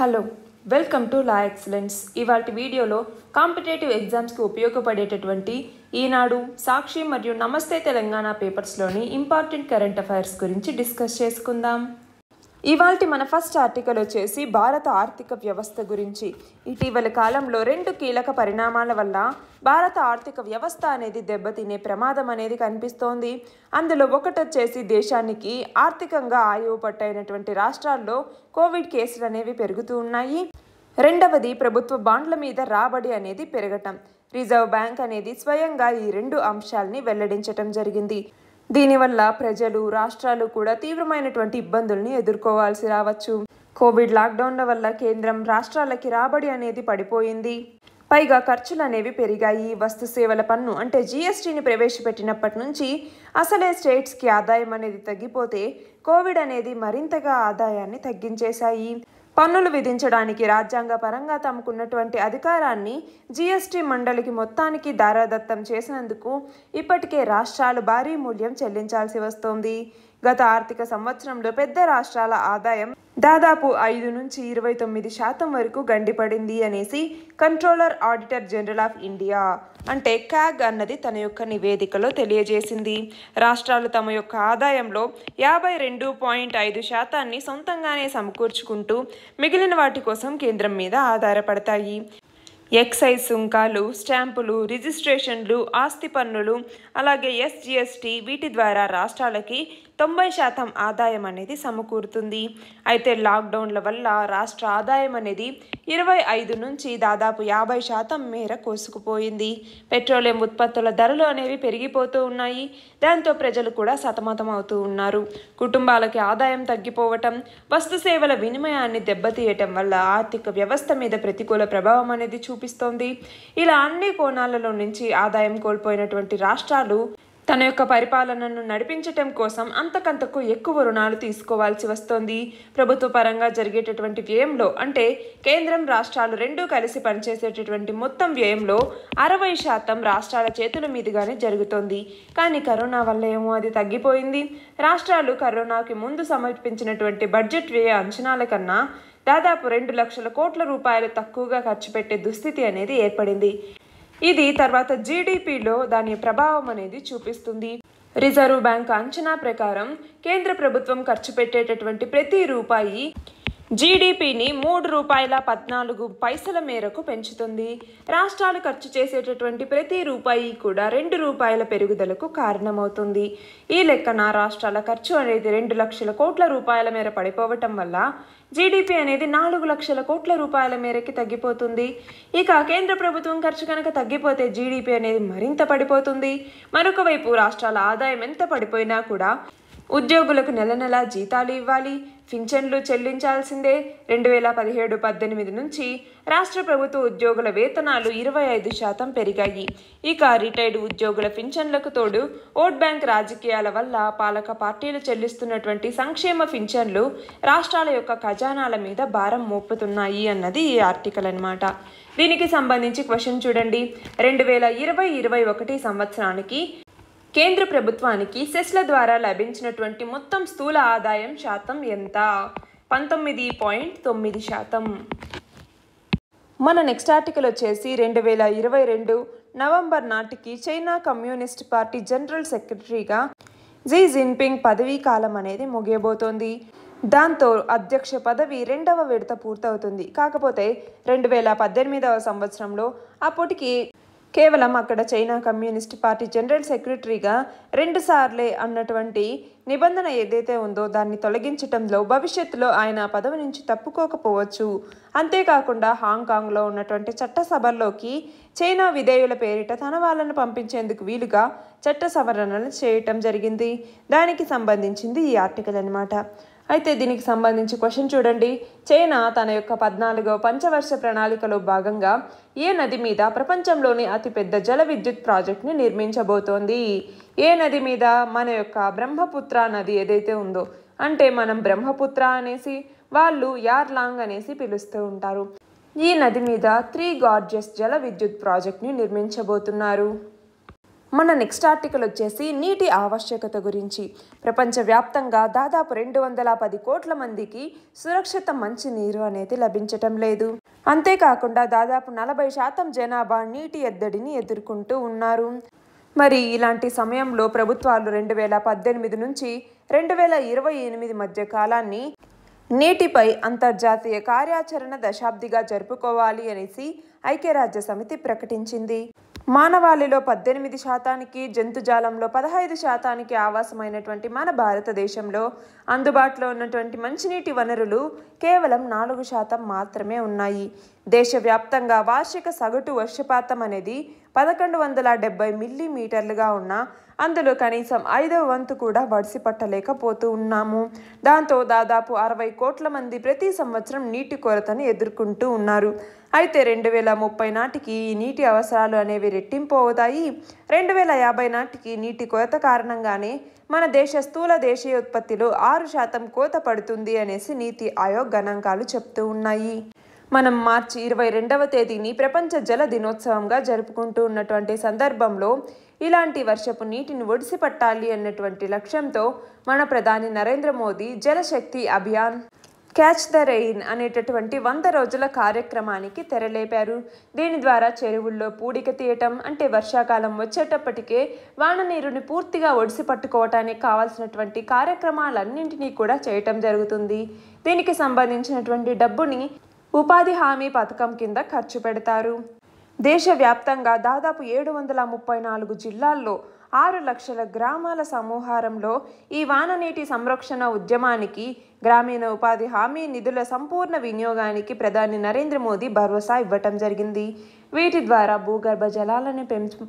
hello welcome to La Excellence ఇవాటి వీడియోలో competitive ఎగ్జామ్స్కి ఉపయోగపడేటటువంటి ఈనాడు సాక్షి మరియు నమస్తే తెలంగాణ పేపర్స్లోని ఇంపార్టెంట్ కరెంట్ అఫైర్స్ గురించి డిస్కస్ చేసుకుందాం ఇవాల్టి మన ఫస్ట్ ఆర్టికల్ వచ్చేసి భారత ఆర్థిక వ్యవస్థ గురించి ఇటీవల కాలంలో రెండు కీలక పరిణామాల వల్ల భారత ఆర్థిక వ్యవస్థ అనేది దెబ్బతినే ప్రమాదం అనేది కనిపిస్తోంది అందులో ఒకటొచ్చేసి దేశానికి ఆర్థికంగా ఆయువు పట్టైనటువంటి రాష్ట్రాల్లో కోవిడ్ కేసులు అనేవి పెరుగుతూ ఉన్నాయి రెండవది ప్రభుత్వ బాండ్ల మీద రాబడి అనేది పెరగటం రిజర్వ్ బ్యాంక్ అనేది స్వయంగా ఈ రెండు అంశాలని వెల్లడించటం జరిగింది దీనివల్ల ప్రజలు రాష్ట్రాలు కూడా తీవ్రమైనటువంటి ఇబ్బందుల్ని ఎదుర్కోవాల్సి రావచ్చు కోవిడ్ లాక్డౌన్ల వల్ల కేంద్రం రాష్ట్రాలకి రాబడి అనేది పడిపోయింది పైగా ఖర్చులు అనేవి పెరిగాయి వస్తు సేవల పన్ను అంటే జీఎస్టీని ప్రవేశపెట్టినప్పటి నుంచి అసలే స్టేట్స్కి ఆదాయం అనేది తగ్గిపోతే కోవిడ్ అనేది మరింతగా ఆదాయాన్ని తగ్గించేశాయి పన్నులు విధించడానికి రాజ్యాంగ పరంగా తమకున్నటువంటి అధికారాన్ని జీఎస్టీ మండలికి మొత్తానికి దారాదత్తం చేసినందుకు ఇప్పటికే రాష్ట్రాలు భారీ మూల్యం చెల్లించాల్సి వస్తోంది గత ఆర్థిక సంవత్సరంలో పెద్ద రాష్ట్రాల ఆదాయం దాదాపు ఐదు నుంచి ఇరవై తొమ్మిది శాతం వరకు గండిపడింది అనేసి controller auditor general of India అంటే క్యాగ్ అన్నది తన యొక్క నివేదికలో తెలియజేసింది రాష్ట్రాలు తమ యొక్క ఆదాయంలో యాభై రెండు పాయింట్ ఐదు శాతాన్ని సొంతంగానే సమకూర్చుకుంటూ మిగిలిన వాటి కోసం కేంద్రం మీద ఆధారపడతాయి ఎక్సైజ్ సుంకాలు స్టాంపులు రిజిస్ట్రేషన్లు ఆస్తి పన్నులు అలాగే ఎస్జిఎస్టీ వీటి ద్వారా రాష్ట్రాలకి తొంభై శాతం ఆదాయం అనేది సమకూరుతుంది అయితే లాక్డౌన్ల వల్ల రాష్ట్ర ఆదాయం అనేది ఇరవై ఐదు నుంచి దాదాపు యాభై శాతం మేర కోసుకుపోయింది పెట్రోలియం ఉత్పత్తుల ధరలు అనేవి పెరిగిపోతూ ఉన్నాయి దాంతో ప్రజలు కూడా సతమతం అవుతూ ఉన్నారు కుటుంబాలకి ఆదాయం తగ్గిపోవటం వస్తు సేవల వినిమయాన్ని దెబ్బతీయటం వల్ల ఆర్థిక వ్యవస్థ మీద ప్రతికూల ప్రభావం అనేది చూపిస్తోంది ఇలా అన్ని కోణాలలో నుంచి ఆదాయం కోల్పోయినటువంటి రాష్ట్రాలు తన యొక్క పరిపాలనను నడిపించటం కోసం అంతకంతకు ఎక్కువ రుణాలు తీసుకోవాల్సి వస్తోంది ప్రభుత్వ పరంగా జరిగేటటువంటి వ్యయంలో అంటే కేంద్రం రాష్ట్రాలు రెండూ కలిసి పనిచేసేటటువంటి మొత్తం వ్యయంలో అరవై శాతం రాష్ట్రాల చేతుల మీదుగానే జరుగుతోంది కానీ కరోనా వల్ల ఏమో అది తగ్గిపోయింది రాష్ట్రాలు కరోనాకి ముందు సమర్పించినటువంటి బడ్జెట్ వ్యయ అంచనాల కన్నా దాదాపు రెండు లక్షల కోట్ల రూపాయలు తక్కువగా ఖర్చు పెట్టే దుస్థితి అనేది ఏర్పడింది ఇది తర్వాత జీడిపిలో దాని ప్రభావం అనేది చూపిస్తుంది రిజర్వ్ బ్యాంక్ అంచనా ప్రకారం కేంద్ర ప్రభుత్వం ఖర్చు పెట్టేటటువంటి ప్రతి రూపాయి జీడిపిని మూడు రూపాయల పద్నాలుగు పైసల మేరకు పెంచుతుంది రాష్ట్రాలు ఖర్చు చేసేటటువంటి ప్రతి రూపాయి కూడా రెండు రూపాయల పెరుగుదలకు కారణమవుతుంది ఈ లెక్కన రాష్ట్రాల ఖర్చు అనేది రెండు లక్షల కోట్ల రూపాయల మేర పడిపోవటం వల్ల జీడిపి అనేది నాలుగు లక్షల కోట్ల రూపాయల మేరకి తగ్గిపోతుంది ఇక కేంద్ర ప్రభుత్వం ఖర్చు కనుక తగ్గిపోతే జీడిపి అనేది మరింత పడిపోతుంది మరొకవైపు రాష్ట్రాల ఆదాయం ఎంత పడిపోయినా కూడా ఉద్యోగులకు నెల నెలా జీతాలు ఇవ్వాలి పింఛన్లు చెల్లించాల్సిందే రెండు వేల పదిహేడు పద్దెనిమిది నుంచి రాష్ట్ర ప్రభుత్వ ఉద్యోగుల వేతనాలు ఇరవై ఐదు శాతం పెరిగాయి ఇక రిటైర్డ్ ఉద్యోగుల పింఛన్లకు తోడు ఓట్ బ్యాంక్ రాజకీయాల వల్ల పాలక పార్టీలు చెల్లిస్తున్నటువంటి సంక్షేమ పింఛన్లు రాష్ట్రాల యొక్క ఖజానాల మీద భారం మోపుతున్నాయి అన్నది ఈ ఆర్టికల్ అనమాట దీనికి సంబంధించి క్వశ్చన్ చూడండి రెండు వేల ఇరవై ఇరవై ఒకటి సంవత్సరానికి కేంద్ర ప్రభుత్వానికి సెస్ల ద్వారా లభించినటువంటి మొత్తం స్థూల ఆదాయం శాతం ఎంత పంతొమ్మిది పాయింట్ తొమ్మిది శాతం మన నెక్స్ట్ ఆర్టికల్ వచ్చేసి రెండు వేల ఇరవై రెండు నవంబర్ నాటికి చైనా కమ్యూనిస్ట్ పార్టీ జనరల్ సెక్రటరీగా జీ జిన్పింగ్ పదవీ కాలం అనేది ముగియబోతోంది దాంతో అధ్యక్ష పదవి రెండవ విడత పూర్తవుతుంది కాకపోతే రెండు వేల పద్దెనిమిదవ సంవత్సరంలో అప్పటికి కేవలం అక్కడ చైనా కమ్యూనిస్ట్ పార్టీ జనరల్ సెక్రటరీగా రెండుసార్లే అన్నటువంటి నిబంధన ఏదైతే ఉందో దాన్ని తొలగించడంలో భవిష్యత్తులో ఆయన పదవి నుంచి తప్పుకోకపోవచ్చు అంతేకాకుండా హాంకాంగ్లో ఉన్నటువంటి చట్టసభల్లోకి చైనా విధేయుల పేరిట తన వాళ్ళను పంపించేందుకు వీలుగా చట్ట సవరణలు చేయటం జరిగింది దానికి సంబంధించింది ఈ ఆర్టికల్ అనమాట అయితే దీనికి సంబంధించి క్వశ్చన్ చూడండి చైనా తన యొక్క పద్నాలుగవ పంచవర్ష ప్రణాళికలో భాగంగా ఏ నది మీద ప్రపంచంలోని అతిపెద్ద జల విద్యుత్ ప్రాజెక్టుని నిర్మించబోతోంది ఏ నది మీద మన యొక్క బ్రహ్మపుత్ర నది ఏదైతే ఉందో అంటే మనం బ్రహ్మపుత్ర అనేసి వాళ్ళు యార్లాంగ్ అనేసి పిలుస్తూ ఉంటారు ఈ నది మీద త్రీ గార్జెస్ జల విద్యుత్ ప్రాజెక్ట్ని నిర్మించబోతున్నారు మన నెక్స్ట్ ఆర్టికల్ వచ్చేసి నీటి ఆవశ్యకత గురించి ప్రపంచవ్యాప్తంగా దాదాపు రెండు వందల పది కోట్ల మందికి సురక్షిత మంచినీరు అనేది లభించటం లేదు అంతేకాకుండా దాదాపు నలభై శాతం జనాభా నీటి ఎద్దడిని ఎదుర్కొంటూ ఉన్నారు మరి ఇలాంటి సమయంలో ప్రభుత్వాలు రెండు వేల పద్దెనిమిది నుంచి రెండు వేల ఇరవై ఎనిమిది మధ్య కాలాన్ని నీటిపై అంతర్జాతీయ కార్యాచరణ దశాబ్దిగా జరుపుకోవాలి అనేసి ఐక్యరాజ్య సమితి ప్రకటించింది మానవాళిలో పద్దెనిమిది శాతానికి జంతుజాలంలో పదహైదు శాతానికి ఆవాసమైనటువంటి మన భారతదేశంలో అందుబాటులో ఉన్నటువంటి మంచినీటి వనరులు కేవలం నాలుగు శాతం మాత్రమే ఉన్నాయి దేశవ్యాప్తంగా వార్షిక సగటు వర్షపాతం అనేది పదకొండు వందల డెబ్బై మిల్లీమీటర్లుగా ఉన్న అందులో కనీసం ఐదవ వంతు కూడా వడిసిపట్టలేకపోతూ ఉన్నాము దాంతో దాదాపు అరవై కోట్ల మంది ప్రతి సంవత్సరం నీటి కొరతను ఎదుర్కొంటూ ఉన్నారు అయితే రెండు వేల ముప్పై నాటికి ఈ నీటి అవసరాలు అనేవి రెట్టింపు అవుతాయి రెండు వేల యాభై నాటికి నీటి కొరత కారణంగానే మన దేశ స్థూల దేశీయ ఉత్పత్తిలో ఆరు శాతం కోత పడుతుంది అనేసి నీతి ఆయోగ్ గణాంకాలు చెప్తూ ఉన్నాయి మనం మార్చి ఇరవై రెండవ తేదీని ప్రపంచ జల దినోత్సవంగా జరుపుకుంటూ ఉన్నటువంటి సందర్భంలో ఇలాంటి వర్షపు నీటిని ఒడిసిపట్టాలి అన్నటువంటి లక్ష్యంతో మన ప్రధాని Narendra Modi Jal Shakti Abhiyan catch the rain అనేటటువంటి వంద రోజుల కార్యక్రమానికి తెరలేపారు దీని ద్వారా చెరువుల్లో పూడిక తీయటం అంటే వర్షాకాలం వచ్చేటప్పటికే వాన నీరుని పూర్తిగా ఒడిసి పట్టుకోవటానికి కావాల్సినటువంటి కార్యక్రమాలన్నింటినీ కూడా చేయటం జరుగుతుంది దీనికి సంబంధించినటువంటి డబ్బుని ఉపాధి హామీ పథకం కింద ఖర్చు పెడతారు దేశవ్యాప్తంగా దాదాపు ఏడు వందల ముప్పై నాలుగు జిల్లాల్లో ఆరు లక్షల గ్రామాల సమూహారంలో ఈ వాననీటి సంరక్షణ ఉద్యమానికి గ్రామీణ ఉపాధి హామీ నిధుల సంపూర్ణ వినియోగానికి ప్రధాని నరేంద్ర మోదీ భరోసా ఇవ్వటం జరిగింది వీటి ద్వారా భూగర్భ జలాలను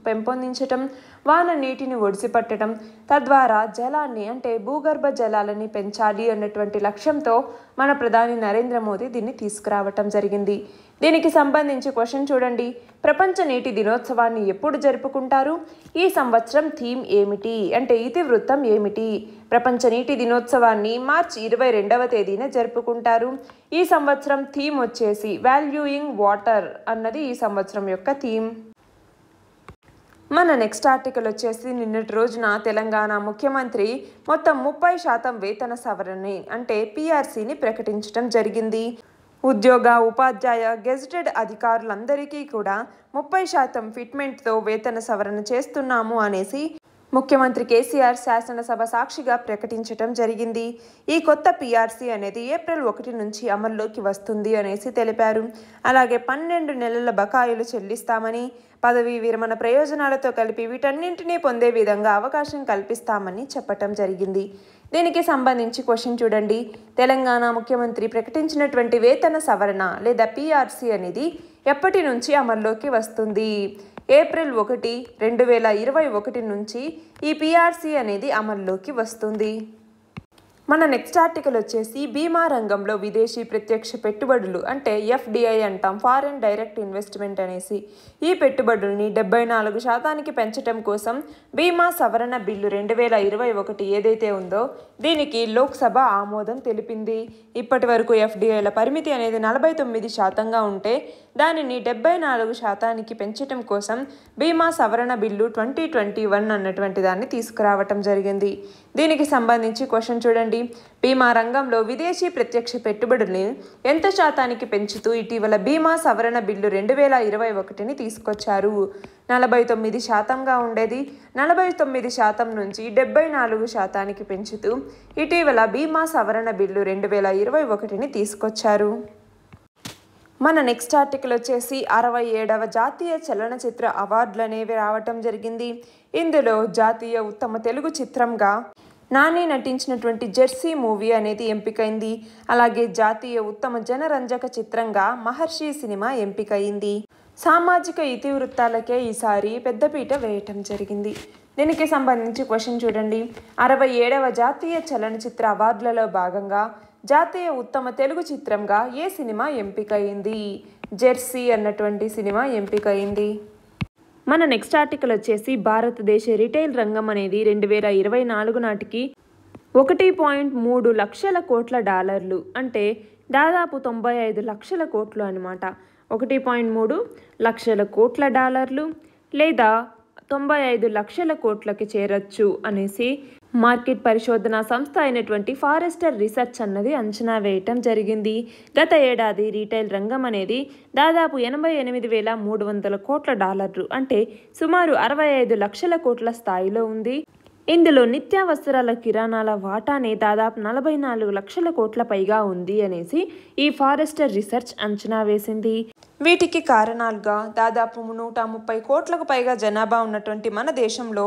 పెంపొందించటం వాన నీటిని ఒడిసిపట్టడం తద్వారా జలాన్ని అంటే భూగర్భ జలాలని పెంచాలి అన్నటువంటి లక్ష్యంతో మన ప్రధాని నరేంద్ర మోదీ దీన్ని తీసుకురావటం జరిగింది దీనికి సంబంధించి క్వశ్చన్ చూడండి ప్రపంచ నీటి దినోత్సవాన్ని ఎప్పుడు జరుపుకుంటారు ఈ సంవత్సరం థీమ్ ఏమిటి అంటే ఇతివృత్తం ఏమిటి ప్రపంచ నీటి దినోత్సవాన్ని మార్చి ఇరవై రెండవ తేదీన జరుపుకుంటారు ఈ సంవత్సరం థీమ్ వచ్చేసి వాల్యూయింగ్ వాటర్ అన్నది ఈ సంవత్సరం యొక్క థీమ్ మన నెక్స్ట్ ఆర్టికల్ వచ్చేసి నిన్నటి రోజున తెలంగాణ ముఖ్యమంత్రి మొత్తం ముప్పై శాతం వేతన సవరణని అంటే పీఆర్సీని ప్రకటించడం జరిగింది ఉద్యోగ ఉపాధ్యాయ గెజిటెడ్ అధికారులందరికీ కూడా ముప్పై శాతం ఫిట్మెంట్తో వేతన సవరణ చేస్తున్నాము అనేసి ముఖ్యమంత్రి కేసీఆర్ శాసనసభ సాక్షిగా ప్రకటించటం జరిగింది ఈ కొత్త పీఆర్సీ అనేది ఏప్రిల్ ఒకటి నుంచి అమల్లోకి వస్తుంది అనేసి తెలిపారు అలాగే పన్నెండు నెలల బకాయిలు చెల్లిస్తామని పదవీ విరమణ ప్రయోజనాలతో కలిపి వీటన్నింటినీ పొందే విధంగా అవకాశం కల్పిస్తామని చెప్పటం జరిగింది దీనికి సంబంధించి క్వశ్చన్ చూడండి తెలంగాణ ముఖ్యమంత్రి ప్రకటించినటువంటి వేతన సవరణ లేదా పీఆర్సీ అనేది ఎప్పటి నుంచి అమల్లోకి వస్తుంది ఏప్రిల్ ఒకటి రెండు వేల ఇరవై ఒకటి నుంచి ఈ పీఆర్సీ అనేది అమల్లోకి వస్తుంది మన నెక్స్ట్ ఆర్టికల్ వచ్చేసి బీమా రంగంలో విదేశీ ప్రత్యక్ష పెట్టుబడులు అంటే ఎఫ్డిఐ అంటాం ఫారెన్ డైరెక్ట్ ఇన్వెస్ట్మెంట్ అనేసి ఈ పెట్టుబడుల్ని డెబ్బై నాలుగు శాతానికి పెంచడం కోసం బీమా సవరణ బిల్లు రెండు వేల ఇరవై ఒకటి ఏదైతే ఉందో దీనికి లోక్సభ ఆమోదం తెలిపింది ఇప్పటి వరకు ఎఫ్డిఐల పరిమితి అనేది నలభై తొమ్మిది శాతంగా ఉంటే దానిని డెబ్బై నాలుగు శాతానికి పెంచటం కోసం బీమా సవరణ బిల్లు ట్వంటీ ట్వంటీ వన్ అన్నటువంటి దాన్ని తీసుకురావటం జరిగింది దీనికి సంబంధించి క్వశ్చన్ చూడండి బీమా రంగంలో విదేశీ ప్రత్యక్ష పెట్టుబడుల్ని ఎంత శాతానికి పెంచుతూ ఇటీవల బీమా సవరణ బిల్లు రెండు వేల ఇరవై ఒకటిని తీసుకొచ్చారు నలభై తొమ్మిది శాతంగా ఉండేది నలభై తొమ్మిది శాతం నుంచి డెబ్బై నాలుగు శాతానికి పెంచుతూ ఇటీవల బీమా సవరణ బిల్లు రెండు వేల ఇరవై ఒకటిని తీసుకొచ్చారు మన నెక్స్ట్ ఆర్టికల్ వచ్చేసి అరవై ఏడవ జాతీయ చలనచిత్ర అవార్డులు అనేవి రావటం జరిగింది ఇందులో జాతీయ ఉత్తమ తెలుగు చిత్రంగా నాని నటించినటువంటి జెర్సీ మూవీ అనేది ఎంపికైంది అలాగే జాతీయ ఉత్తమ జనరంజక చిత్రంగా మహర్షి సినిమా ఎంపికయింది సామాజిక ఇతివృత్తాలకే ఈసారి పెద్దపీట వేయటం జరిగింది దీనికి సంబంధించి క్వశ్చన్ చూడండి అరవై ఏడవ జాతీయ చలనచిత్ర అవార్డులలో భాగంగా జాతీయ ఉత్తమ తెలుగు చిత్రంగా ఏ సినిమా ఎంపికయింది జెర్సీ అన్నటువంటి సినిమా ఎంపికయింది మన నెక్స్ట్ ఆర్టికల్ వచ్చేసి భారతదేశ రిటైల్ రంగం అనేది రెండు వేల ఇరవై నాలుగు నాటికి ఒకటి పాయింట్ మూడు లక్షల కోట్ల డాలర్లు అంటే దాదాపు తొంభై ఐదు లక్షల కోట్లు అనమాట ఒకటి పాయింట్ మూడు లక్షల కోట్ల డాలర్లు లేదా తొంభై ఐదు లక్షల కోట్లకి చేరొచ్చు అనేసి మార్కెట్ పరిశోధన సంస్థ అయినటువంటి ఫారెస్టర్ రీసెర్చ్ అన్నది అంచనా వేయటం జరిగింది గత ఏడాది రీటైల్ రంగం అనేది దాదాపు ఎనభై ఎనిమిది వేల మూడు వందల కోట్ల డాలర్లు అంటే సుమారు అరవై ఐదు లక్షల కోట్ల స్థాయిలో ఉంది ఇందులో నిత్యావసరాల కిరాణాల వాటానే దాదాపు నలభై నాలుగు లక్షల కోట్ల పైగా ఉంది అనేసి ఈ ఫారెస్టర్ రీసెర్చ్ అంచనా వేసింది వీటికి కారణాలుగా దాదాపు నూట ముప్పై కోట్లకు పైగా జనాభా ఉన్నటువంటి మన దేశంలో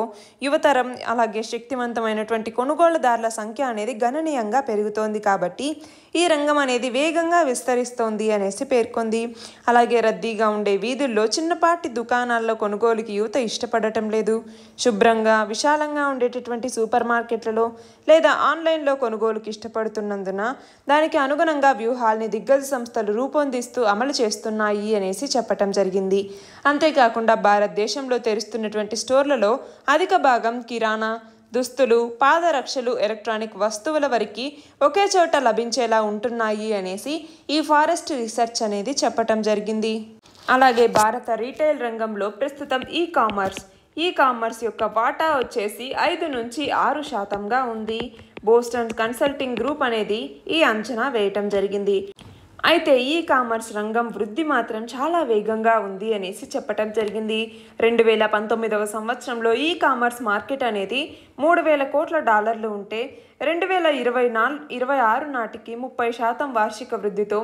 యువతరం అలాగే శక్తివంతమైనటువంటి కొనుగోలుదారుల సంఖ్య అనేది గణనీయంగా పెరుగుతోంది కాబట్టి ఈ రంగం అనేది వేగంగా విస్తరిస్తోంది అనేసి పేర్కొంది అలాగే రద్దీగా ఉండే వీధుల్లో చిన్నపాటి దుకాణాల్లో కొనుగోలుకి యువత ఇష్టపడటం లేదు శుభ్రంగా విశాలంగా ఉండేటటువంటి సూపర్ మార్కెట్లలో లేదా ఆన్లైన్లో కొనుగోలుకి ఇష్టపడుతున్నందున దానికి అనుగుణంగా వ్యూహాల్ని దిగ్గజ సంస్థలు రూపొందిస్తూ అమలు చేస్తున్నాయి ఉన్నాయి అనేసి చెప్పటం జరిగింది అంతేకాకుండా భారతదేశంలో తెరుస్తున్నటువంటి స్టోర్లలో అధిక భాగం కిరాణా దుస్తులు పాదరక్షలు ఎలక్ట్రానిక్ వస్తువుల వరకు ఒకే చోట లభించేలా ఉంటున్నాయి అనేసి ఈ ఫారెస్ట్ రీసెర్చ్ అనేది చెప్పటం జరిగింది అలాగే భారత రీటైల్ రంగంలో ప్రస్తుతం ఈ కామర్స్ ఈ కామర్స్ యొక్క వాటా వచ్చేసి ఐదు నుంచి ఆరు శాతంగా ఉంది బోస్టన్ కన్సల్టింగ్ గ్రూప్ అనేది ఈ అంచనా వేయటం జరిగింది అయితే ఈ కామర్స్ రంగం వృద్ధి మాత్రం చాలా వేగంగా ఉంది అనేసి చెప్పటం జరిగింది రెండు వేల పంతొమ్మిదవ సంవత్సరంలో ఈ కామర్స్ మార్కెట్ అనేది మూడు వేల కోట్ల డాలర్లు ఉంటే రెండు వేల ఇరవై నాలుగు ఇరవై ఆరు నాటికి ముప్పై శాతం వార్షిక వృద్ధితో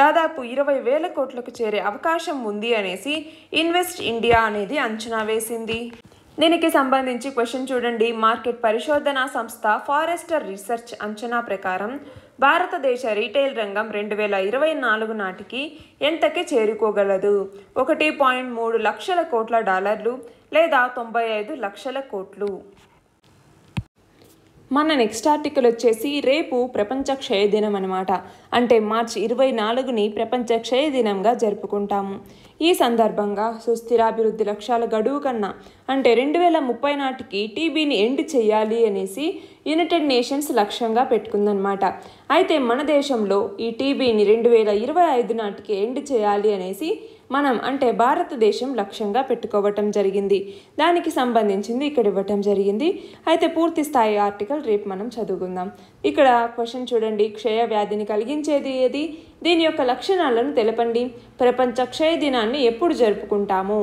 దాదాపు ఇరవై వేల కోట్లకు చేరే అవకాశం ఉంది అనేసి ఇన్వెస్ట్ ఇండియా అనేది అంచనా వేసింది దీనికి సంబంధించి క్వశ్చన్ చూడండి మార్కెట్ పరిశోధనా సంస్థ ఫారెస్టర్ రీసెర్చ్ అంచనా ప్రకారం భారతదేశ రీటైల్ రంగం రెండు వేల ఇరవై నాలుగు నాటికి ఎంతకి చేరుకోగలదు ఒకటి పాయింట్ మూడు లక్షల కోట్ల డాలర్లు లేదా తొంభై ఐదు లక్షల కోట్లు మన నెక్స్ట్ ఆర్టికల్ వచ్చేసి రేపు ప్రపంచ క్షయ దినం అనమాట అంటే మార్చి ఇరవై నాలుగుని ప్రపంచ క్షయ దినంగా జరుపుకుంటాము ఈ సందర్భంగా సుస్థిరాభివృద్ధి లక్ష్యాల గడువు కన్నా అంటే రెండు వేల ముప్పై నాటికి టీబీని ఎండ్ చేయాలి అనేసి యునైటెడ్ నేషన్స్ లక్ష్యంగా పెట్టుకుందనమాట అయితే మన దేశంలో ఈ టీబీని రెండు వేల ఇరవై ఐదు నాటికి ఎండ్ చేయాలి అనేసి మనం అంటే భారతదేశం లక్ష్యంగా పెట్టుకోవటం జరిగింది దానికి సంబంధించింది ఇక్కడ ఇవ్వటం జరిగింది అయితే పూర్తి స్థాయి ఆర్టికల్ రేపు మనం చదువుకుందాం ఇక్కడ క్వశ్చన్ చూడండి క్షయ వ్యాధిని కలిగించేది ఏది దీని యొక్క లక్షణాలను తెలపండి ప్రపంచ క్షయ దినాన్ని ఎప్పుడు జరుపుకుంటాము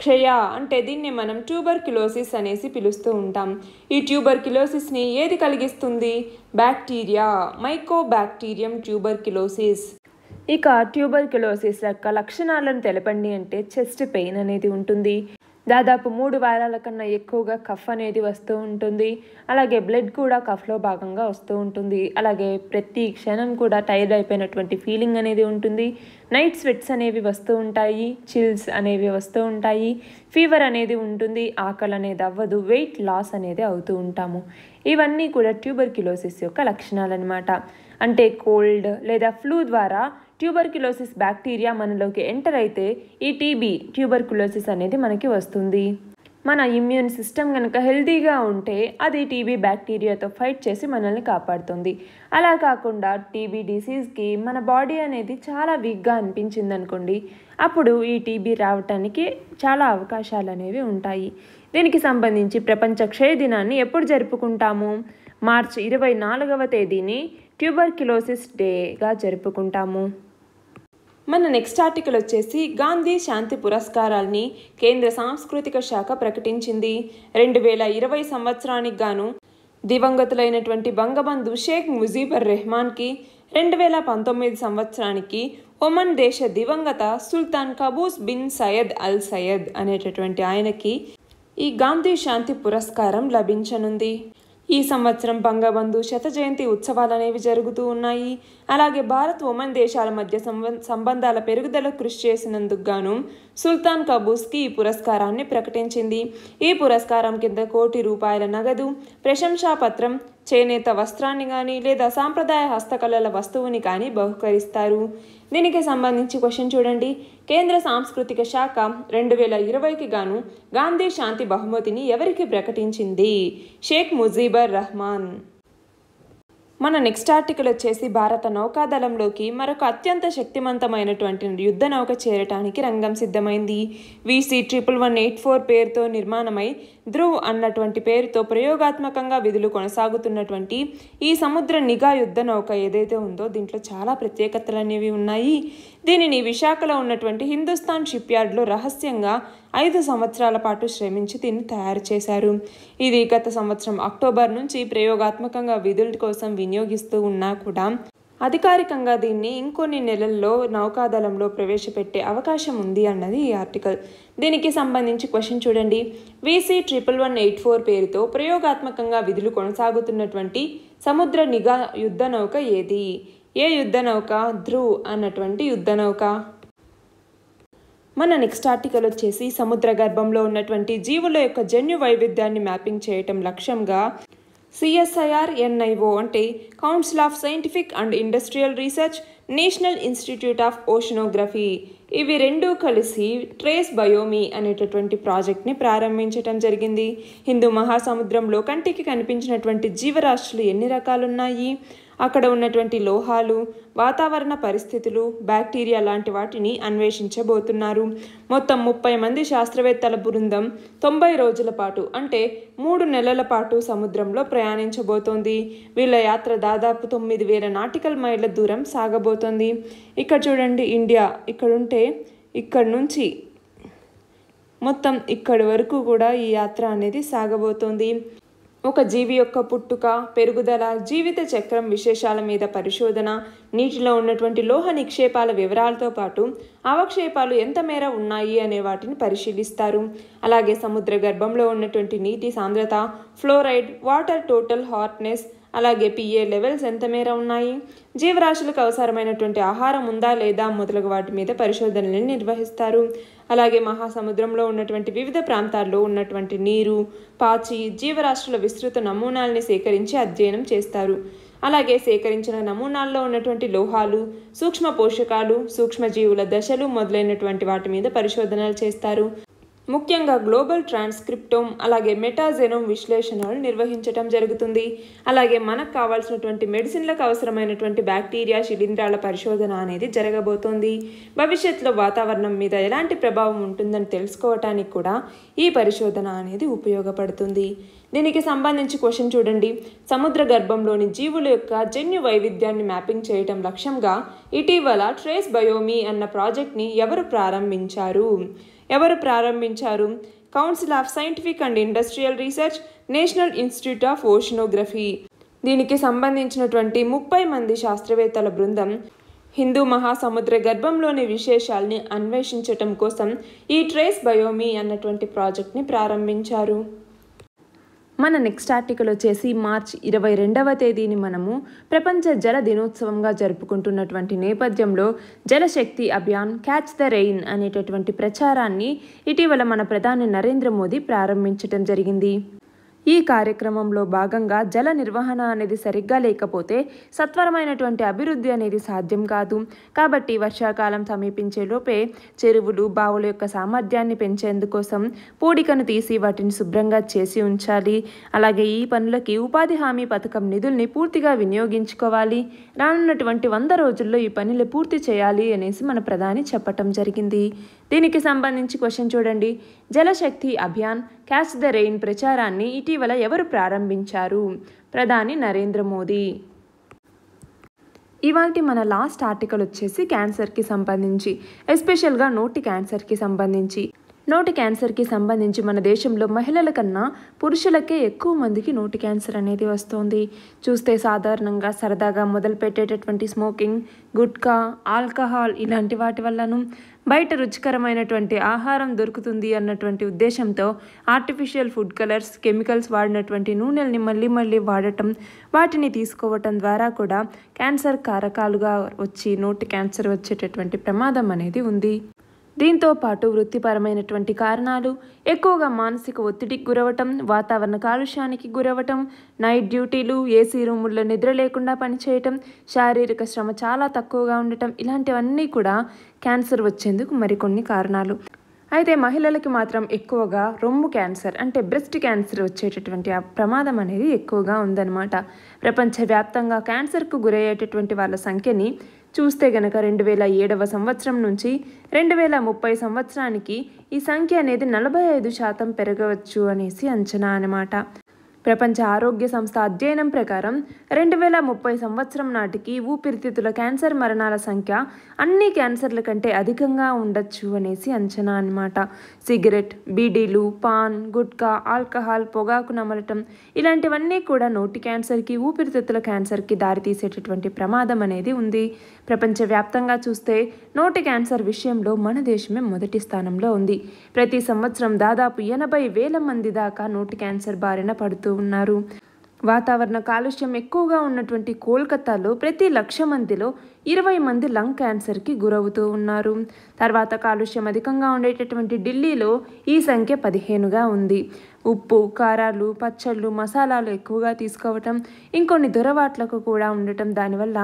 క్షయ అంటే దీన్ని మనం ట్యూబర్ కిలోసిస్ అనేసి పిలుస్తూ ఉంటాం ఈ ట్యూబర్ కిలోసిస్ని ఏది కలిగిస్తుంది బ్యాక్టీరియా మైకోబ్యాక్టీరియం కిలోసిస్ ఇక ట్యూబర్ కిలోసిస్ యొక్క లక్షణాలను తెలపండి అంటే చెస్ట్ పెయిన్ అనేది ఉంటుంది దాదాపు మూడు వారాల కన్నా ఎక్కువగా కఫ్ అనేది వస్తూ ఉంటుంది అలాగే బ్లడ్ కూడా కఫ్లో భాగంగా వస్తూ ఉంటుంది అలాగే ప్రతి క్షణం కూడా టైర్డ్ అయిపోయినటువంటి ఫీలింగ్ అనేది ఉంటుంది నైట్ స్వెట్స్ అనేవి వస్తూ ఉంటాయి చిల్స్ అనేవి వస్తూ ఉంటాయి ఫీవర్ అనేది ఉంటుంది ఆకలి అనేది అవ్వదు వెయిట్ లాస్ అనేది అవుతూ ఉంటాము ఇవన్నీ కూడా కిలోసిస్ యొక్క లక్షణాలన్నమాట అంటే కోల్డ్ లేదా ఫ్లూ ద్వారా ట్యూబర్క్యులోసిస్ బ్యాక్టీరియా మనలోకి ఎంటర్ అయితే ఈ టీబీ ట్యూబర్క్యులోసిస్ అనేది మనకి వస్తుంది మన ఇమ్యూన్ సిస్టమ్ కనుక హెల్తీగా ఉంటే అది టీబీ బ్యాక్టీరియాతో ఫైట్ చేసి మనల్ని కాపాడుతుంది అలా కాకుండా టీబీ డిసీజ్కి మన బాడీ అనేది చాలా వీక్గా అనిపించింది అనుకోండి అప్పుడు ఈ టీబీ రావటానికి చాలా అవకాశాలు అనేవి ఉంటాయి దీనికి సంబంధించి ప్రపంచ క్షయ దినాన్ని ఎప్పుడు జరుపుకుంటాము మార్చి ఇరవై నాలుగవ తేదీని ట్యూబర్క్యులోసిస్ డేగా జరుపుకుంటాము మన నెక్స్ట్ ఆర్టికల్ వచ్చేసి గాంధీ శాంతి పురస్కారాల్ని కేంద్ర సాంస్కృతిక శాఖ ప్రకటించింది రెండు వేల ఇరవై సంవత్సరానికి గాను దివంగతులైనటువంటి బంగబంధు షేక్ ముజీబర్ రెహమాన్కి రెండు వేల పంతొమ్మిది సంవత్సరానికి ఒమన్ దేశ దివంగత sultan Qaboos bin Said al Said అనేటటువంటి ఆయనకి ఈ గాంధీ శాంతి పురస్కారం లభించనుంది ఈ సంవత్సరం బంగబంధు శత జయంతి ఉత్సవాలు అనేవి జరుగుతూ ఉన్నాయి అలాగే భారత్ ఉమన్ దేశాల మధ్య సంబంధాల పెరుగుదల కృషి చేసినందుకు గాను సుల్తాన్ కబూస్కి ఈ పురస్కారాన్ని ప్రకటించింది ఈ పురస్కారం కింద కోటి రూపాయల నగదు ప్రశంసాపత్రం చేనేత వస్త్రాన్ని కానీ లేదా సాంప్రదాయ హస్తకళల వస్తువుని కానీ బహుకరిస్తారు దీనికి సంబంధించి క్వశ్చన్ చూడండి కేంద్ర సాంస్కృతిక శాఖ రెండు వేల ఇరవైకి గాను గాంధీ శాంతి బహుమతిని ఎవరికి ప్రకటించింది షేక్ ముజీబర్ రహమాన్ మన నెక్స్ట్ ఆర్టికల్ వచ్చేసి భారత నౌకాదళంలోకి మరొక అత్యంత శక్తివంతమైనటువంటి యుద్ధ నౌక చేరటానికి రంగం సిద్ధమైంది VC triple one eight four పేరుతో నిర్మాణమై ధ్రువ్ అన్నటువంటి పేరుతో ప్రయోగాత్మకంగా విధులు కొనసాగుతున్నటువంటి ఈ సముద్ర నిఘా యుద్ధ నౌక ఏదైతే ఉందో దీంట్లో చాలా ప్రత్యేకతలు అనేవి ఉన్నాయి దీనిని విశాఖలో ఉన్నటువంటి హిందుస్థాన్ షిప్ యార్డ్లో రహస్యంగా ఐదు సంవత్సరాల పాటు శ్రమించి దీన్ని తయారు చేశారు ఇది గత సంవత్సరం అక్టోబర్ నుంచి ప్రయోగాత్మకంగా విధుల కోసం వినియోగిస్తూ ఉన్నా కూడా అధికారికంగా దీన్ని ఇంకొన్ని నెలల్లో నౌకాదళంలో ప్రవేశపెట్టే అవకాశం ఉంది అన్నది ఈ ఆర్టికల్ దీనికి సంబంధించి క్వశ్చన్ చూడండి VC triple one eight four పేరుతో ప్రయోగాత్మకంగా విధులు కొనసాగుతున్నటువంటి సముద్ర నిఘా యుద్ధ నౌక ఏది ఏ యుద్ధ నౌక ధ్రువ్ అన్నటువంటి యుద్ధ నౌక మన నెక్స్ట్ ఆర్టికల్ వచ్చేసి సముద్ర గర్భంలో ఉన్నటువంటి జీవుల యొక్క జన్యు వైవిధ్యాన్ని మ్యాపింగ్ చేయటం లక్ష్యంగా సిఎస్ఐఆర్ ఎన్ఐఓ అంటే council of scientific and industrial research national institute of oceanography ఇవి రెండూ కలిసి ట్రేస్ బయోమీ అనేటటువంటి ప్రాజెక్ట్ని ప్రారంభించటం జరిగింది హిందూ మహాసముద్రంలో కంటికి కనిపించినటువంటి జీవరాశులు ఎన్ని రకాలున్నాయి అక్కడ ఉన్నటువంటి లోహాలు వాతావరణ పరిస్థితులు బ్యాక్టీరియా లాంటి వాటిని అన్వేషించబోతున్నారు మొత్తం ముప్పై మంది శాస్త్రవేత్తల బృందం తొంభై రోజుల పాటు అంటే మూడు నెలల పాటు సముద్రంలో ప్రయాణించబోతోంది వీళ్ళ యాత్ర దాదాపు తొమ్మిది వేల నాటికల్ మైళ్ళ దూరం సాగబోతోంది ఇక్కడ చూడండి ఇండియా ఇక్కడుంటే ఇక్కడ నుంచి మొత్తం ఇక్కడి వరకు కూడా ఈ యాత్ర అనేది సాగబోతోంది ఒక జీవి యొక్క పుట్టుక పెరుగుదల జీవిత చక్రం విశేషాల మీద పరిశోధన నీటిలో ఉన్నటువంటి లోహ నిక్షేపాల వివరాలతో పాటు అవక్షేపాలు ఎంత మేర ఉన్నాయి అనే వాటిని పరిశీలిస్తారు అలాగే సముద్ర గర్భంలో ఉన్నటువంటి నీటి సాంద్రత ఫ్లోరైడ్ వాటర్ టోటల్ హార్ట్నెస్ అలాగే పిఏ లెవెల్స్ ఎంత మేర ఉన్నాయి జీవరాశులకు అవసరమైనటువంటి ఆహారం ఉందా లేదా మొదలగు వాటి మీద పరిశోధనలను నిర్వహిస్తారు అలాగే మహాసముద్రంలో ఉన్నటువంటి వివిధ ప్రాంతాల్లో ఉన్నటువంటి నీరు పాచి జీవరాశుల విస్తృత నమూనాల్ని సేకరించి అధ్యయనం చేస్తారు అలాగే సేకరించిన నమూనాల్లో ఉన్నటువంటి లోహాలు సూక్ష్మ పోషకాలు సూక్ష్మజీవుల దశలు మొదలైనటువంటి వాటి మీద పరిశోధనలు చేస్తారు ముఖ్యంగా గ్లోబల్ ట్రాన్స్క్రిప్టోమ్ అలాగే మెటాజెనోమ్ విశ్లేషణలు నిర్వహించటం జరుగుతుంది అలాగే మనకు కావాల్సినటువంటి మెడిసిన్లకు అవసరమైనటువంటి బ్యాక్టీరియా శిలీంధ్రాల పరిశోధన అనేది జరగబోతోంది భవిష్యత్తులో వాతావరణం మీద ఎలాంటి ప్రభావం ఉంటుందని తెలుసుకోవటానికి కూడా ఈ పరిశోధన అనేది ఉపయోగపడుతుంది దీనికి సంబంధించి క్వశ్చన్ చూడండి సముద్ర గర్భంలోని జీవుల యొక్క జన్యు వైవిధ్యాన్ని మ్యాపింగ్ చేయటం లక్ష్యంగా ఇటీవల ట్రేస్ బయోమీ అన్న ప్రాజెక్ట్ని ఎవరు ప్రారంభించారు ఎవరు ప్రారంభించారు council of scientific and industrial research national institute of oceanography దీనికి సంబంధించినటువంటి ముప్పై మంది శాస్త్రవేత్తల బృందం హిందూ మహాసముద్ర గర్భంలోని విశేషాల్ని అన్వేషించటం కోసం ఈ ట్రేస్ బయోమీ అన్నటువంటి ప్రాజెక్ట్ని ప్రారంభించారు మన నెక్స్ట్ ఆర్టికల్ వచ్చేసి మార్చ్ ఇరవై రెండవ తేదీని మనము ప్రపంచ జల దినోత్సవంగా జరుపుకుంటున్నటువంటి నేపథ్యంలో Jal Shakti Abhiyan catch the rain అనేటటువంటి ప్రచారాన్ని ఇటీవల మన ప్రధాని నరేంద్ర మోదీ ప్రారంభించటం జరిగింది ఈ కార్యక్రమంలో భాగంగా జల నిర్వహణ అనేది సరిగ్గా లేకపోతే సత్వరమైనటువంటి అభివృద్ధి అనేది సాధ్యం కాదు కాబట్టి వర్షాకాలం సమీపించే లోపే చెరువులు బావుల యొక్క సామర్థ్యాన్ని పెంచేందుకోసం పూడికను తీసి వాటిని శుభ్రంగా చేసి ఉంచాలి అలాగే ఈ పనులకి ఉపాధి హామీ పథకం నిధుల్ని పూర్తిగా వినియోగించుకోవాలి రానున్నటువంటి వంద రోజుల్లో ఈ పనులు పూర్తి చేయాలి అనేసి మన ప్రధాని చెప్పటం జరిగింది దీనికి సంబంధించి క్వశ్చన్ చూడండి Jal Shakti Abhiyan catch the rain ప్రచారాన్ని ఇటీవల ఎవరు ప్రారంభించారు ప్రధాని నరేంద్ర మోదీ ఇవాటి మన లాస్ట్ ఆర్టికల్ వచ్చేసి క్యాన్సర్కి సంబంధించి ఎస్పెషల్గా నోటి క్యాన్సర్కి సంబంధించి నోటి క్యాన్సర్కి సంబంధించి మన దేశంలో మహిళల కన్నా పురుషులకే ఎక్కువ మందికి నోటి క్యాన్సర్ అనేది వస్తుంది చూస్తే సాధారణంగా సరదాగా మొదలుపెట్టేటటువంటి స్మోకింగ్ గుట్కా ఆల్కహాల్ ఇలాంటి వాటి వల్లను బయట రుచికరమైనటువంటి ఆహారం దొరుకుతుంది అన్నటువంటి ఉద్దేశంతో ఆర్టిఫిషియల్ ఫుడ్ కలర్స్ కెమికల్స్ వాడినటువంటి నూనెల్ని మళ్ళీ మళ్ళీ వాడటం వాటిని తీసుకోవటం ద్వారా కూడా క్యాన్సర్ కారకాలుగా వచ్చి నోటి క్యాన్సర్ వచ్చేటటువంటి ప్రమాదం అనేది ఉంది దీంతో పాటు వృత్తిపరమైనటువంటి కారణాలు ఎక్కువగా మానసిక ఒత్తిడికి గురవటం వాతావరణ కాలుష్యానికి గురవటం నైట్ డ్యూటీలు ఏసీ రూముల్లో నిద్ర లేకుండా పనిచేయటం శారీరక శ్రమ చాలా తక్కువగా ఉండటం ఇలాంటివన్నీ కూడా క్యాన్సర్ వచ్చేందుకు మరికొన్ని కారణాలు అయితే మహిళలకి మాత్రం ఎక్కువగా రొమ్ము క్యాన్సర్ అంటే బ్రెస్ట్ క్యాన్సర్ వచ్చేటటువంటి ప్రమాదం అనేది ఎక్కువగా ఉందన్నమాట ప్రపంచవ్యాప్తంగా క్యాన్సర్కు గురయ్యేటటువంటి వాళ్ళ సంఖ్యని చూస్తే గనక రెండు వేల ఏడవ సంవత్సరం నుంచి రెండు వేల ముప్పై సంవత్సరానికి ఈ సంఖ్య అనేది నలభై ఐదు శాతం పెరగవచ్చు అనేసి అంచనా అనమాట ప్రపంచ ఆరోగ్య సంస్థ అధ్యయనం ప్రకారం రెండు వేల ముప్పై సంవత్సరం నాటికి ఊపిరితిత్తుల క్యాన్సర్ మరణాల సంఖ్య అన్ని క్యాన్సర్ల కంటే అధికంగా ఉండొచ్చు అనేసి అంచనా అనమాట సిగరెట్ బీడీలు పాన్ గుట్కా ఆల్కహాల్ పొగాకు నమలటం ఇలాంటివన్నీ కూడా నోటి క్యాన్సర్కి ఊపిరితిత్తుల క్యాన్సర్కి దారితీసేటటువంటి ప్రమాదం అనేది ఉంది ప్రపంచవ్యాప్తంగా చూస్తే నోటి క్యాన్సర్ విషయంలో మన దేశమే మొదటి స్థానంలో ఉంది ప్రతి సంవత్సరం దాదాపు ఎనభై వేల మంది దాకా నోటి క్యాన్సర్ బారిన పడుతూ ఉన్నారు వాతావరణ కాలుష్యం ఎక్కువగా ఉన్నటువంటి కోల్కతాలో ప్రతి లక్ష మందిలో ఇరవై మంది లంగ్ క్యాన్సర్కి గురవుతూ ఉన్నారు తర్వాత కాలుష్యం అధికంగా ఉండేటటువంటి ఢిల్లీలో ఈ సంఖ్య పదిహేనుగా ఉంది ఉప్పు కారాలు పచ్చళ్ళు మసాలాలు ఎక్కువగా తీసుకోవటం ఇంకొన్ని దొరవాట్లకు కూడా ఉండటం దానివల్ల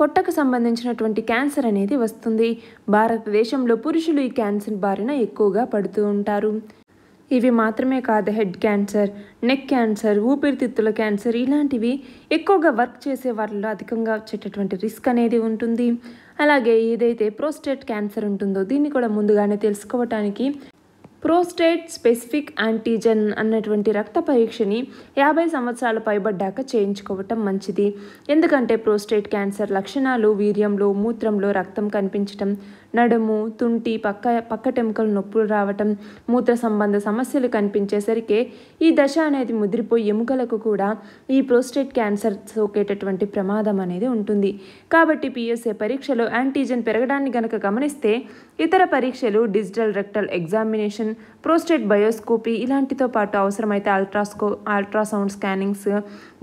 పొట్టకు సంబంధించినటువంటి క్యాన్సర్ అనేది వస్తుంది భారతదేశంలో పురుషులు ఈ క్యాన్సర్ బారిన ఎక్కువగా పడుతూ ఉంటారు ఇవి మాత్రమే కాదు హెడ్ క్యాన్సర్ నెక్ క్యాన్సర్ ఊపిరితిత్తుల క్యాన్సర్ ఇలాంటివి ఎక్కువగా వర్క్ చేసే వాళ్ళలో అధికంగా వచ్చేటటువంటి రిస్క్ అనేది ఉంటుంది అలాగే ఏదైతే ప్రోస్టేట్ క్యాన్సర్ ఉంటుందో దీన్ని కూడా ముందుగానే తెలుసుకోవటానికి ప్రోస్టేట్ స్పెసిఫిక్ యాంటీజెన్ అన్నటువంటి రక్త పరీక్షని యాభై సంవత్సరాలు పైబడ్డాక చేయించుకోవటం మంచిది ఎందుకంటే ప్రోస్టేట్ క్యాన్సర్ లక్షణాలు వీర్యంలో మూత్రంలో రక్తం కనిపించటం నడుము తుంటి పక్క పక్క టెముకలు నొప్పులు రావటం మూత్ర సంబంధ సమస్యలు కనిపించేసరికి ఈ దశ అనేది ముదిరిపోయి ఎముకలకు కూడా ఈ ప్రోస్టేట్ క్యాన్సర్ సోకేటటువంటి ప్రమాదం అనేది ఉంటుంది కాబట్టి పిఎస్ఏ పరీక్షలో యాంటీజెన్ పెరగడాన్ని గనక గమనిస్తే ఇతర పరీక్షలు డిజిటల్ రెక్టల్ ఎగ్జామినేషన్ ప్రోస్టేట్ బయోస్కోపీ ఇలాంటితో పాటు అవసరమైతే అల్ట్రాస్కో ultrasound scannings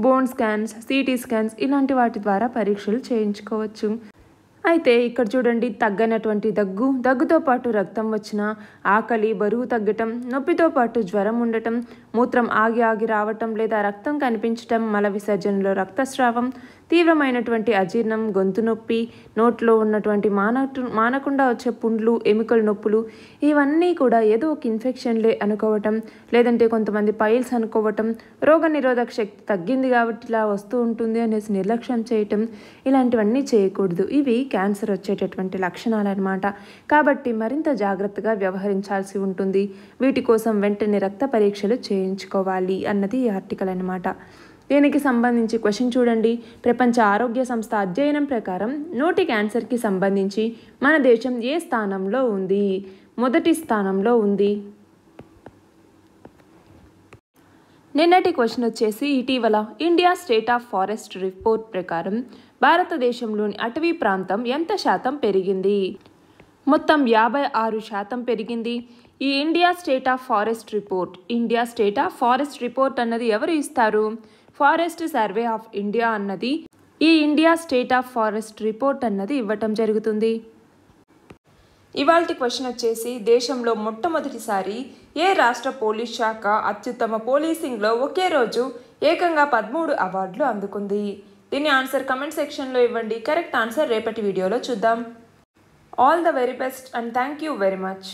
bone scans CT scans ఇలాంటి వాటి ద్వారా పరీక్షలు చేయించుకోవచ్చు అయితే ఇక్కడ చూడండి తగ్గనటువంటి దగ్గు దగ్గుతో పాటు రక్తం వచ్చిన ఆకలి బరువు తగ్గటం నొప్పితో పాటు జ్వరం ఉండటం మూత్రం ఆగి ఆగి రావటం లేదా రక్తం కనిపించటం మల విసర్జనలో రక్తస్రావం తీవ్రమైనటువంటి అజీర్ణం గొంతు నొప్పి నోట్లో ఉన్నటువంటి మాన మానకుండా వచ్చే పుండ్లు ఎముకల నొప్పులు ఇవన్నీ కూడా ఏదో ఒక ఇన్ఫెక్షన్లే అనుకోవటం లేదంటే కొంతమంది పైల్స్ అనుకోవటం రోగనిరోధక శక్తి తగ్గింది కాబట్టి ఇలా వస్తూ ఉంటుంది అనేసి నిర్లక్ష్యం చేయటం ఇలాంటివన్నీ చేయకూడదు ఇవి క్యాన్సర్ వచ్చేటటువంటి లక్షణాలు అనమాట కాబట్టి మరింత జాగ్రత్తగా వ్యవహరించాల్సి ఉంటుంది వీటి కోసం వెంటనే రక్త పరీక్షలు చేయించుకోవాలి అన్నది ఈ ఆర్టికల్ అనమాట దీనికి సంబంధించి క్వశ్చన్ చూడండి ప్రపంచ ఆరోగ్య సంస్థ అధ్యయనం ప్రకారం నోటి క్యాన్సర్కి సంబంధించి మన దేశం ఏ స్థానంలో ఉంది మొదటి స్థానంలో ఉంది నిన్నటి క్వశ్చన్ వచ్చేసి ఇటీవల India state of forest report ప్రకారం భారతదేశంలోని అటవీ ప్రాంతం ఎంత శాతం పెరిగింది మొత్తం యాభై ఆరు శాతం పెరిగింది ఈ India state of forest report India state of forest report అన్నది ఎవరు ఇస్తారు ఫారెస్ట్ సర్వే ఆఫ్ ఇండియా అన్నది ఈ India state of forest report అన్నది ఇవ్వటం జరుగుతుంది ఇవాల్టి క్వశ్చన్ వచ్చేసి దేశంలో మొట్టమొదటిసారి ఏ రాష్ట్ర పోలీస్ శాఖ అత్యుత్తమ పోలీసింగ్లో ఒకే రోజు ఏకంగా పదమూడు అవార్డులు అందుకుంది దీని ఆన్సర్ కమెంట్ సెక్షన్లో ఇవ్వండి కరెక్ట్ ఆన్సర్ రేపటి వీడియోలో చూద్దాం all the very best and thank you very much